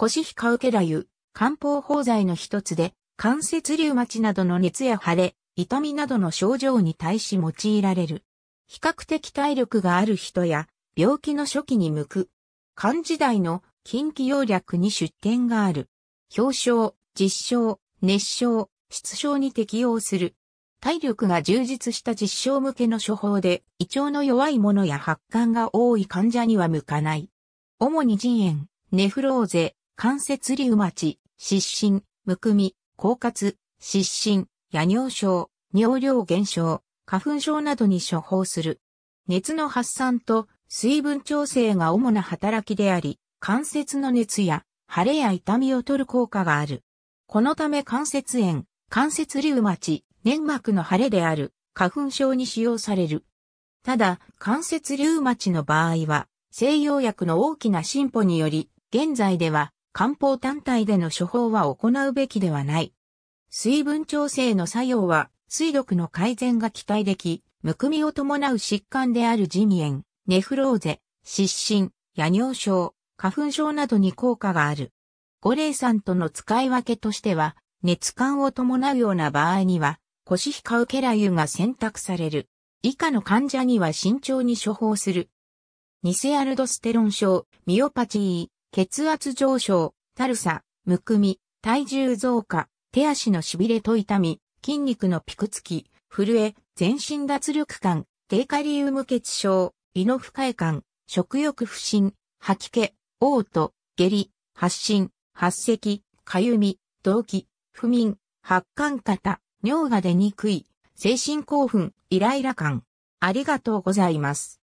コシヒカウケラユ、漢方法剤の一つで、関節リウマチなどの熱や腫れ、痛みなどの症状に対し用いられる。比較的体力がある人や、病気の初期に向く。漢時代の近畿要略に出典がある。表彰、実証、熱傷、失症に適用する。体力が充実した実証向けの処方で、胃腸の弱いものや発汗が多い患者には向かない。主に腎炎、ネフローゼ、関節リウマチ、湿疹、むくみ、狡猾、湿疹、夜尿症、尿量減少、花粉症などに処方する。熱の発散と水分調整が主な働きであり、関節の熱や腫れや痛みを取る効果がある。このため関節炎、関節リウマチ、粘膜の腫れである花粉症に使用される。ただ、関節リウマチの場合は、西洋薬の大きな進歩により、現在では漢方単体での処方は行うべきではない。水分調整の作用は、水毒の改善が期待でき、むくみを伴う疾患であるジミエン、ネフローゼ、湿疹、夜尿症、花粉症などに効果がある。五霊んとの使い分けとしては、熱感を伴うような場合には、コシヒカウケラ油が選択される。以下の患者には慎重に処方する。ニセアルドステロン症、ミオパチー、血圧上昇、たるさ、むくみ、体重増加、手足のしびれと痛み、筋肉のピクつき、震え、全身脱力感、低カリウム血症、胃の不快感、食欲不振、吐き気、嘔吐、下痢、発疹、発石、かゆみ、動悸、不眠、発汗型、尿が出にくい、精神興奮、イライラ感。ありがとうございます。